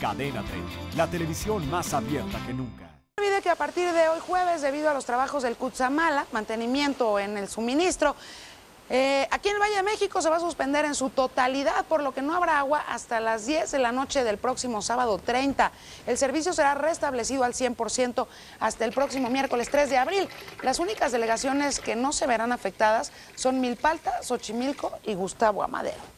Cadena 30, la televisión más abierta que nunca. No olvide que a partir de hoy jueves, debido a los trabajos del Cutzamala, mantenimiento en el suministro, eh, aquí en Valle de México se va a suspender en su totalidad, por lo que no habrá agua hasta las 10 de la noche del próximo sábado 30. El servicio será restablecido al 100% hasta el próximo miércoles 3 de abril. Las únicas delegaciones que no se verán afectadas son Milpalta, Xochimilco y Gustavo Amadero.